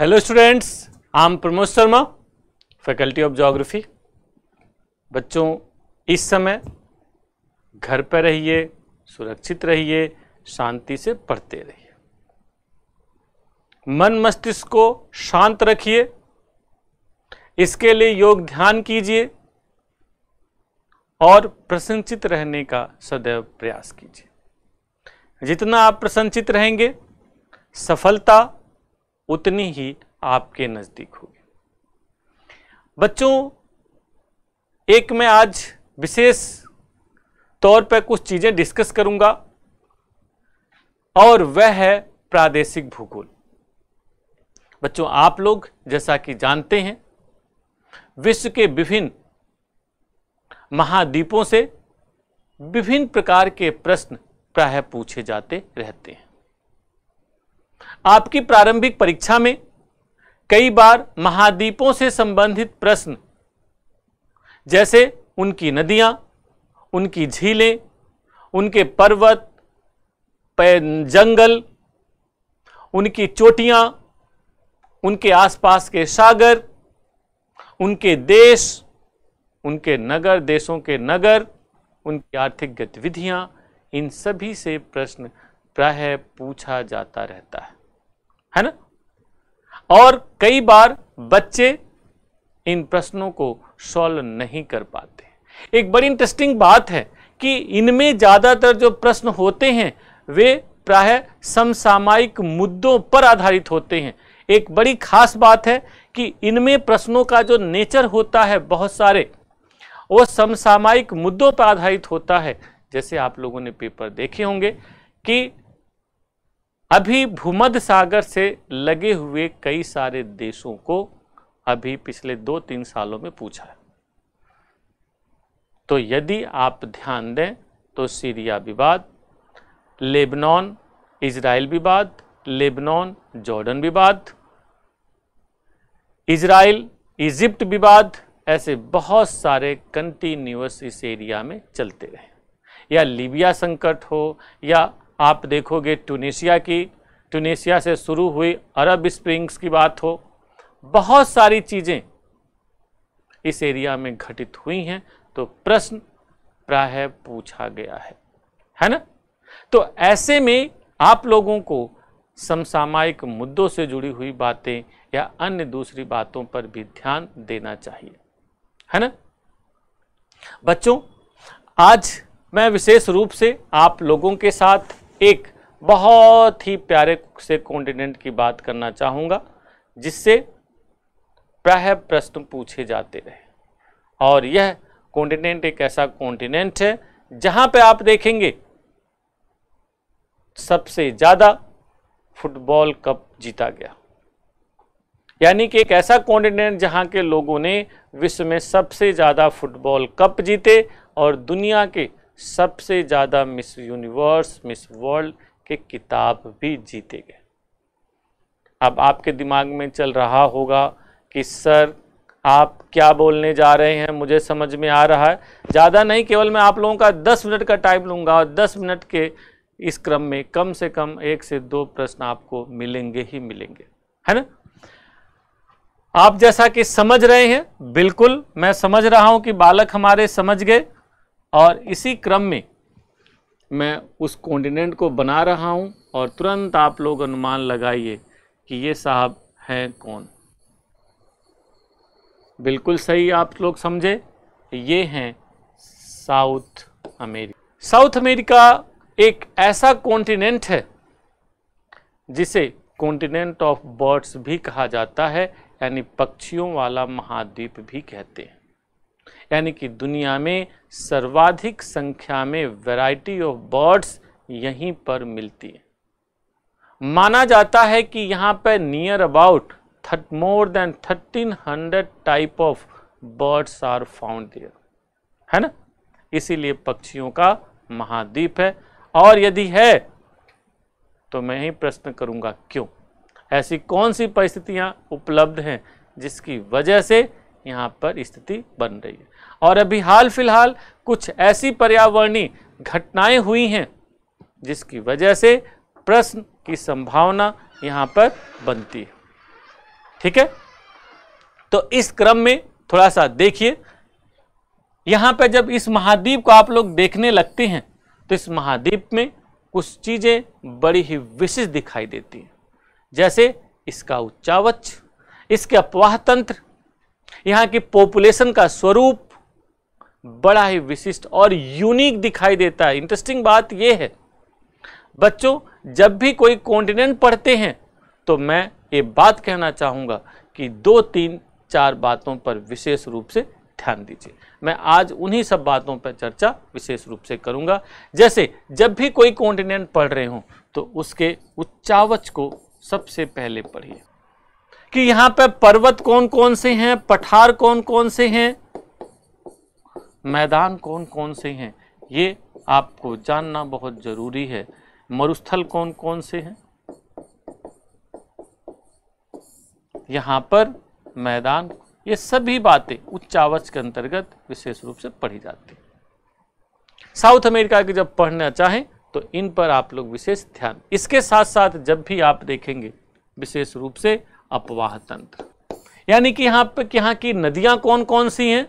Hello students I'm Pramod Sharma faculty of geography बच्चों इस समय घर पर रहिए सुरक्षित रहिए शांति से पढ़ते रहिए मन मस्तिष्क को शांत रखिए इसके लिए योग ध्यान कीजिए और प्रसन्नचित रहने का सदैव प्रयास कीजिए जितना आप प्रसन्नचित रहेंगे सफलता उतनी ही आपके नज़दीक होगी बच्चों एक मैं आज विशेष तौर पर कुछ चीज़ें डिस्कस करूंगा और वह है प्रादेशिक भूगोल बच्चों आप लोग जैसा कि जानते हैं विश्व के विभिन्न महाद्वीपों से विभिन्न प्रकार के प्रश्न प्राय पूछे जाते रहते हैं आपकी प्रारंभिक परीक्षा में कई बार महाद्वीपों से संबंधित प्रश्न जैसे उनकी नदियाँ उनकी झीलें उनके पर्वत जंगल उनकी चोटियाँ उनके आसपास के सागर उनके देश उनके नगर देशों के नगर उनकी आर्थिक गतिविधियाँ इन सभी से प्रश्न प्राय पूछा जाता रहता है है ना और कई बार बच्चे इन प्रश्नों को सॉल्व नहीं कर पाते एक बड़ी इंटरेस्टिंग बात है कि इनमें ज़्यादातर जो प्रश्न होते हैं वे प्राय समसामायिक मुद्दों पर आधारित होते हैं एक बड़ी खास बात है कि इनमें प्रश्नों का जो नेचर होता है बहुत सारे वो समसामायिक मुद्दों पर आधारित होता है जैसे आप लोगों ने पेपर देखे होंगे कि अभी भूमध्य सागर से लगे हुए कई सारे देशों को अभी पिछले दो तीन सालों में पूछा है तो यदि आप ध्यान दें तो सीरिया विवाद लेबनान इजराइल विवाद लेबनान जॉर्डन विवाद इजराइल इजिप्ट विवाद ऐसे बहुत सारे कंटिन्यूस इस एरिया में चलते रहे या लीबिया संकट हो या आप देखोगे टूनेशिया की टूनेशिया से शुरू हुई अरब स्प्रिंग्स की बात हो बहुत सारी चीज़ें इस एरिया में घटित हुई हैं तो प्रश्न प्राय पूछा गया है है ना तो ऐसे में आप लोगों को समसामायिक मुद्दों से जुड़ी हुई बातें या अन्य दूसरी बातों पर भी ध्यान देना चाहिए है ना बच्चों आज मैं विशेष रूप से आप लोगों के साथ एक बहुत ही प्यारे से कॉन्टिनेंट की बात करना चाहूँगा जिससे प्राय प्रश्न पूछे जाते रहे और यह कॉन्टिनेंट एक ऐसा कॉन्टिनेंट है जहाँ पे आप देखेंगे सबसे ज़्यादा फुटबॉल कप जीता गया यानी कि एक ऐसा कॉन्टिनेंट जहाँ के लोगों ने विश्व में सबसे ज़्यादा फुटबॉल कप जीते और दुनिया के सबसे ज़्यादा मिस यूनिवर्स मिस वर्ल्ड के किताब भी जीते गए अब आपके दिमाग में चल रहा होगा कि सर आप क्या बोलने जा रहे हैं मुझे समझ में आ रहा है ज़्यादा नहीं केवल मैं आप लोगों का दस मिनट का टाइम लूँगा और दस मिनट के इस क्रम में कम से कम एक से दो प्रश्न आपको मिलेंगे ही मिलेंगे है ना आप जैसा कि समझ रहे हैं बिल्कुल मैं समझ रहा हूं कि बालक हमारे समझ गए और इसी क्रम में मैं उस कॉन्टिनेंट को बना रहा हूँ और तुरंत आप लोग अनुमान लगाइए कि ये साहब हैं कौन बिल्कुल सही आप लोग समझे ये हैं साउथ अमेरिका साउथ अमेरिका एक ऐसा कॉन्टिनेंट है जिसे कॉन्टिनेंट ऑफ बर्ड्स भी कहा जाता है यानी पक्षियों वाला महाद्वीप भी कहते हैं यानी कि दुनिया में सर्वाधिक संख्या में वैरायटी ऑफ बर्ड्स यहीं पर मिलती है माना जाता है कि यहाँ पर near about that more than thirteen hundred type of birds are found there है ना इसीलिए पक्षियों का महाद्वीप है और यदि है तो मैं ही प्रश्न करूंगा क्यों ऐसी कौन सी परिस्थितियां उपलब्ध हैं जिसकी वजह से यहाँ पर स्थिति बन रही है और अभी हाल फिलहाल कुछ ऐसी पर्यावरणीय घटनाएं हुई हैं जिसकी वजह से प्रश्न की संभावना यहाँ पर बनती है ठीक है तो इस क्रम में थोड़ा सा देखिए यहाँ पर जब इस महाद्वीप को आप लोग देखने लगते हैं तो इस महाद्वीप में कुछ चीज़ें बड़ी ही विशिष्ट दिखाई देती हैं जैसे इसका उच्चावच इसके अपवाह तंत्र यहाँ की पॉपुलेशन का स्वरूप बड़ा ही विशिष्ट और यूनिक दिखाई देता है इंटरेस्टिंग बात यह है बच्चों जब भी कोई कॉन्टिनेंट पढ़ते हैं तो मैं ये बात कहना चाहूँगा कि दो तीन चार बातों पर विशेष रूप से ध्यान दीजिए मैं आज उन्हीं सब बातों पर चर्चा विशेष रूप से करूंगा जैसे जब भी कोई कॉन्टिनेंट पढ़ रहे हों तो उसके उच्चावच को सबसे पहले पढ़िए कि यहाँ पे पर्वत कौन कौन से हैं पठार कौन कौन से हैं मैदान कौन कौन से हैं ये आपको जानना बहुत ज़रूरी है मरुस्थल कौन कौन से हैं यहाँ पर मैदान ये सभी बातें उच्चावच के अंतर्गत विशेष रूप से पढ़ी जाती साउथ अमेरिका की जब पढ़ना चाहें तो इन पर आप लोग विशेष ध्यान इसके साथ साथ जब भी आप देखेंगे विशेष रूप से अपवाह तंत्र यानी कि यहाँ पे यहाँ की नदियाँ कौन कौन सी हैं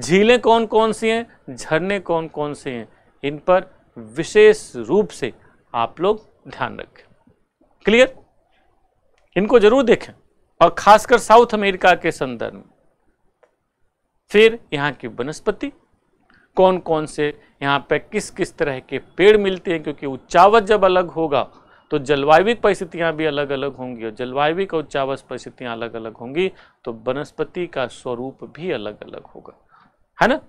झीलें कौन कौन सी हैं झरने कौन कौन से हैं इन पर विशेष रूप से आप लोग ध्यान रखें क्लियर इनको जरूर देखें और खासकर साउथ अमेरिका के संदर्भ में फिर यहाँ की वनस्पति कौन कौन से यहाँ पे किस किस तरह के पेड़ मिलते हैं क्योंकि उच्चावत जब अलग होगा तो जलवायिक परिस्थितियाँ भी अलग अलग होंगी और जलवायिक और चावस परिस्थितियाँ अलग अलग होंगी तो वनस्पति का स्वरूप भी अलग अलग होगा है ना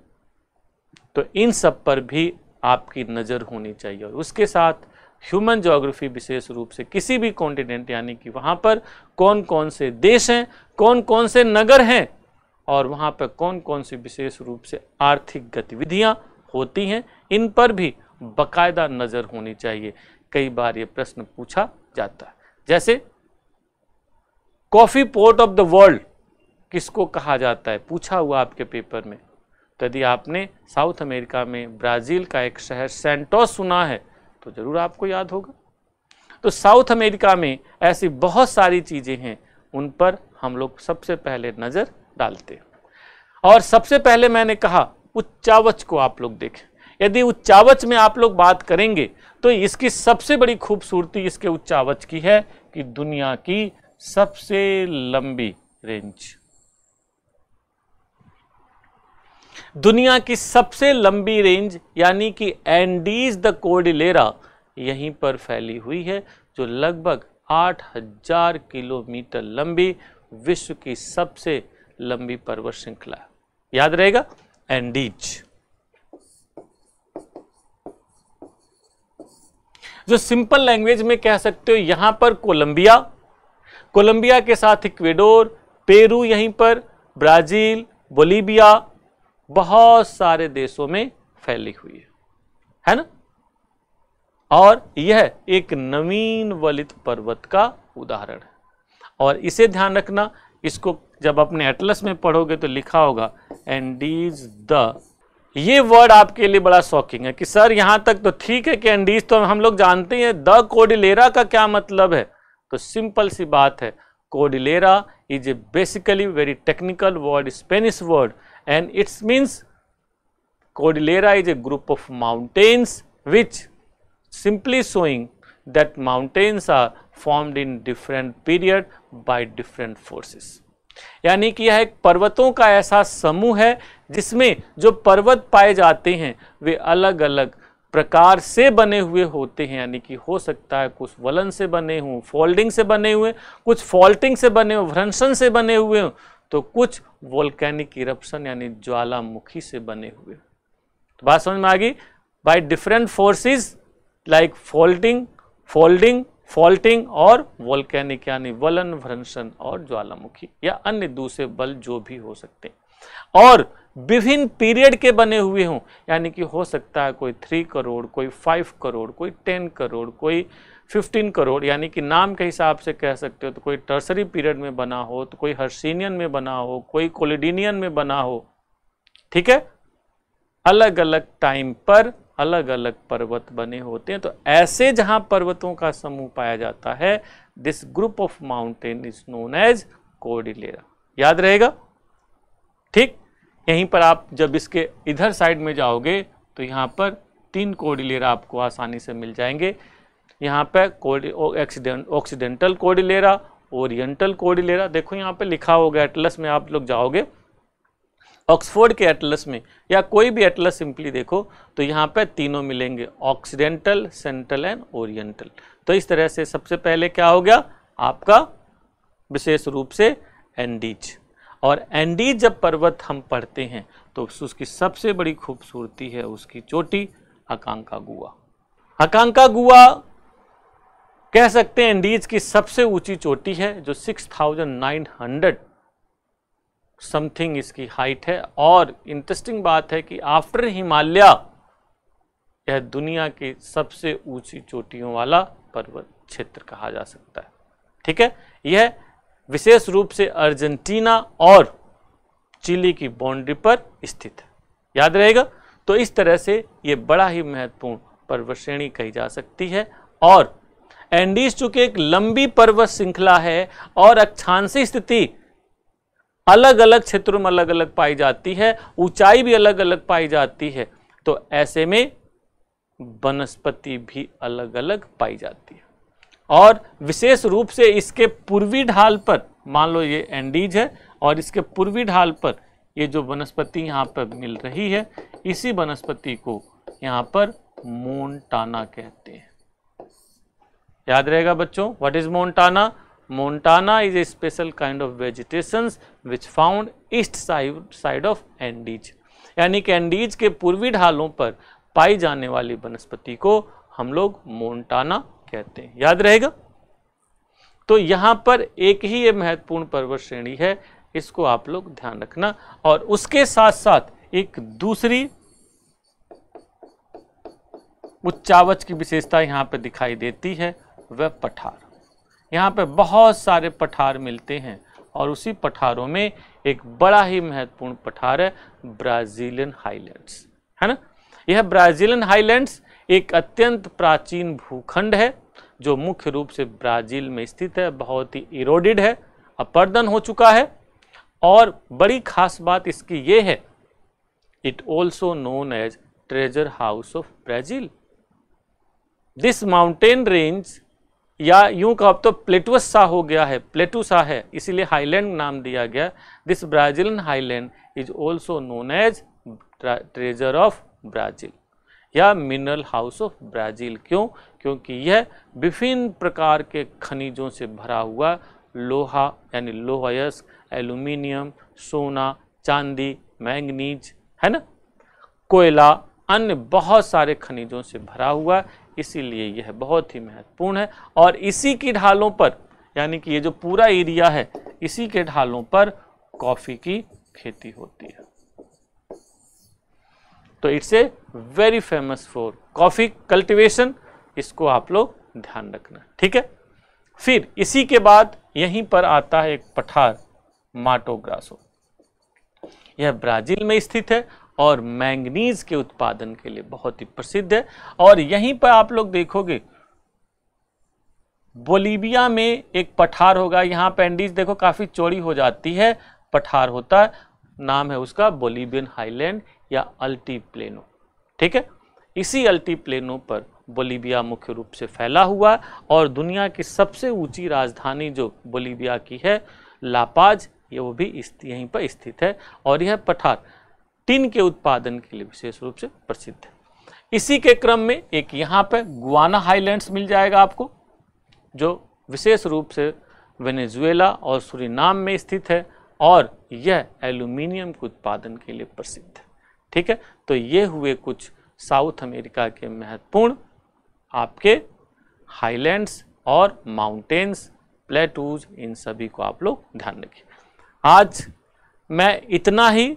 तो इन सब पर भी आपकी नज़र होनी चाहिए और उसके साथ ह्यूमन जोग्राफी विशेष रूप से किसी भी कॉन्टिनेंट यानी कि वहाँ पर कौन कौन से देश हैं कौन कौन से नगर हैं और वहाँ पर कौन कौन सी विशेष रूप से आर्थिक गतिविधियाँ होती हैं इन पर भी बकायदा नज़र होनी चाहिए कई बार ये प्रश्न पूछा जाता है जैसे coffee port of the world किसको कहा जाता है पूछा हुआ आपके पेपर में तो यदि आपने साउथ अमेरिका में ब्राज़ील का एक शहर सेंटोस सुना है तो ज़रूर आपको याद होगा तो साउथ अमेरिका में ऐसी बहुत सारी चीज़ें हैं उन पर हम लोग सबसे पहले नज़र डालते हैं और सबसे पहले मैंने कहा उच्चावच को आप लोग देखें यदि उच्चावच में आप लोग बात करेंगे तो इसकी सबसे बड़ी खूबसूरती इसके उच्चावच की है कि दुनिया की सबसे लंबी रेंज दुनिया की सबसे लंबी रेंज यानी कि एंडीज द कोडिलेरा यहीं पर फैली हुई है जो लगभग 8000 किलोमीटर लंबी विश्व की सबसे लंबी पर्वत श्रृंखला याद रहेगा एंडीज जो सिंपल लैंग्वेज में कह सकते हो यहां पर कोलंबिया कोलंबिया के साथ इक्वेडोर पेरू यहीं पर ब्राज़ील बोलीबिया बहुत सारे देशों में फैली हुई है है ना और यह एक नवीन वलित पर्वत का उदाहरण है और इसे ध्यान रखना इसको जब अपने एटलस में पढ़ोगे तो लिखा होगा एंड इज द ये वर्ड आपके लिए बड़ा शॉकिंग है कि सर यहाँ तक तो ठीक है कि एंडीज तो हम लोग जानते हैं द कोडिलेरा का क्या मतलब है तो सिंपल सी बात है cordillera is a basically very technical word Spanish word and it's means cordillera is a group of mountains which simply showing that mountains are formed in different period by different forces यानी कि यह एक पर्वतों का ऐसा समूह है जिसमें जो पर्वत पाए जाते हैं वे अलग अलग प्रकार से बने हुए होते हैं यानी कि हो सकता है कुछ वलन से बने हों फोल्डिंग से बने हुए कुछ फॉल्टिंग से बने हों भ्रंशन से बने हुए हों तो कुछ वोल्केनिक इरप्शन यानी ज्वालामुखी से बने हुए तो बात समझ में आ गई by different forces like faulting folding faulting और वोल्केनिक यानी वलन भ्रंशन और ज्वालामुखी या अन्य दूसरे बल जो भी हो सकते हैं और विभिन्न पीरियड के बने हुए हों यानी कि हो सकता है कोई थ्री करोड़ कोई फाइव करोड़ कोई टेन करोड़ कोई फिफ्टीन करोड़ यानी कि नाम के हिसाब से कह सकते हो तो कोई टर्सरी पीरियड में बना हो तो कोई हर्सिनियन में बना हो कोई कोलिडिनियन में बना हो ठीक है अलग अलग टाइम पर अलग अलग पर्वत बने होते हैं तो ऐसे जहाँ पर्वतों का समूह पाया जाता है this group of mountain is known as cordillera याद रहेगा ठीक यहीं पर आप जब इसके इधर साइड में जाओगे तो यहाँ पर तीन कोडिलेरा आपको आसानी से मिल जाएंगे यहाँ पर ऑक्सीडेंटल कोडिलेरा ओरिएंटल कोडिलेरा देखो यहाँ पर लिखा होगा एटलस में आप लोग जाओगे ऑक्सफोर्ड के एटलस में या कोई भी एटलस सिंपली देखो तो यहाँ पे तीनों मिलेंगे ऑक्सीडेंटल सेंट्रल एंड ओरिएंटल तो इस तरह से सबसे पहले क्या हो गया आपका विशेष रूप से एंडीज और एंडीज जब पर्वत हम पढ़ते हैं तो उसकी सबसे बड़ी खूबसूरती है उसकी चोटी आकांका गुआ अकांका गुआ कह सकते हैं एंडीज की सबसे ऊंची चोटी है जो 6900 समथिंग इसकी हाइट है और इंटरेस्टिंग बात है कि आफ्टर हिमालय यह दुनिया की सबसे ऊंची चोटियों वाला पर्वत क्षेत्र कहा जा सकता है ठीक है यह विशेष रूप से अर्जेंटीना और चिली की बाउंड्री पर स्थित है याद रहेगा तो इस तरह से ये बड़ा ही महत्वपूर्ण पर्वत श्रेणी कही जा सकती है और एंडीज चूंकि एक लंबी पर्वत श्रृंखला है और अक्षांशी स्थिति अलग अलग क्षेत्रों में अलग अलग पाई जाती है ऊंचाई भी अलग अलग पाई जाती है तो ऐसे में वनस्पति भी अलग अलग पाई जाती है और विशेष रूप से इसके पूर्वी ढाल पर मान लो ये एंडीज है और इसके पूर्वी ढाल पर ये जो वनस्पति यहाँ पर मिल रही है इसी वनस्पति को यहाँ पर मोनटाना कहते हैं याद रहेगा बच्चों what is Montana Montana is a special kind of vegetation which found east side, side of Andes. यानी कि एंडीज के पूर्वी ढालों पर पाई जाने वाली वनस्पति को हम लोग मोन्टाना कहते हैं याद रहेगा तो यहाँ पर एक ही ये महत्वपूर्ण पर्वत श्रेणी है इसको आप लोग ध्यान रखना और उसके साथ साथ एक दूसरी उच्चावच की विशेषता यहाँ पर दिखाई देती है वह पठार यहाँ पे बहुत सारे पठार मिलते हैं और उसी पठारों में एक बड़ा ही महत्वपूर्ण पठार है ब्राज़ीलियन हाईलैंड्स है ना यह ब्राज़ीलियन हाईलैंड्स एक अत्यंत प्राचीन भूखंड है जो मुख्य रूप से ब्राज़ील में स्थित है बहुत ही इरोडिड है अपर्दन हो चुका है और बड़ी खास बात इसकी ये है it also known as treasure house of Brazil this mountain range या यूं कहो तो प्लेटुअस सा हो गया है प्लेटू सा है इसीलिए हाईलैंड नाम दिया गया this Brazilian highland is also known as treasure of Brazil या मिनरल हाउस ऑफ ब्राज़ील क्यों क्योंकि यह विभिन्न प्रकार के खनिजों से भरा हुआ लोहा यानी लोहयस एल्यूमिनियम सोना चांदी मैंगनीज है ना कोयला अन्य बहुत सारे खनिजों से भरा हुआ इसीलिए यह बहुत ही महत्वपूर्ण है और इसी की ढालों पर यानी कि ये जो पूरा एरिया है इसी के ढालों पर कॉफ़ी की खेती होती है तो it's a very famous for coffee cultivation इसको आप लोग ध्यान रखना ठीक है फिर इसी के बाद यहीं पर आता है एक पठार माटोग्रासो यह ब्राज़ील में स्थित है और मैंगनीज के उत्पादन के लिए बहुत ही प्रसिद्ध है और यहीं पर आप लोग देखोगे बोलीबिया में एक पठार होगा यहाँ पेंडिज देखो काफ़ी चौड़ी हो जाती है पठार होता है नाम है उसका बोलीबियन हाईलैंड या अल्टी प्लेनो ठीक है इसी अल्टी प्लेनो पर बोलीबिया मुख्य रूप से फैला हुआ और दुनिया की सबसे ऊंची राजधानी जो बोलीबिया की है लापाज ये वो भी यहीं पर स्थित है और यह पठार टिन के उत्पादन के लिए विशेष रूप से प्रसिद्ध है इसी के क्रम में एक यहाँ पे गुआना हाईलैंड्स मिल जाएगा आपको जो विशेष रूप से वेनेजुएला और सूरीनाम में स्थित है और यह एल्यूमिनियम के उत्पादन के लिए प्रसिद्ध है ठीक है तो ये हुए कुछ साउथ अमेरिका के महत्वपूर्ण आपके हाईलैंड्स और माउंटेन्स प्लेटूज इन सभी को आप लोग ध्यान रखिए आज मैं इतना ही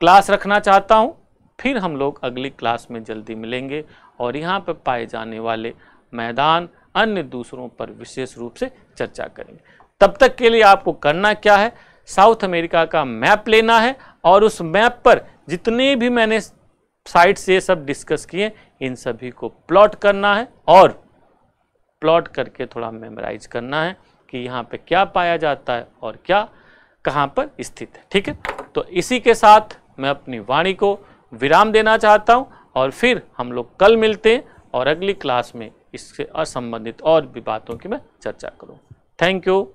क्लास रखना चाहता हूँ फिर हम लोग अगली क्लास में जल्दी मिलेंगे और यहाँ पर पाए जाने वाले मैदान अन्य दूसरों पर विशेष रूप से चर्चा करेंगे तब तक के लिए आपको करना क्या है साउथ अमेरिका का मैप लेना है और उस मैप पर जितने भी मैंने साइट ये सब डिस्कस किए इन सभी को प्लॉट करना है और प्लॉट करके थोड़ा मेमोराइज करना है कि यहाँ पे क्या पाया जाता है और क्या कहाँ पर स्थित है ठीक है तो इसी के साथ मैं अपनी वाणी को विराम देना चाहता हूँ और फिर हम लोग कल मिलते हैं और अगली क्लास में इससे असंबंधित और भी बातों की मैं चर्चा करूँ थैंक यू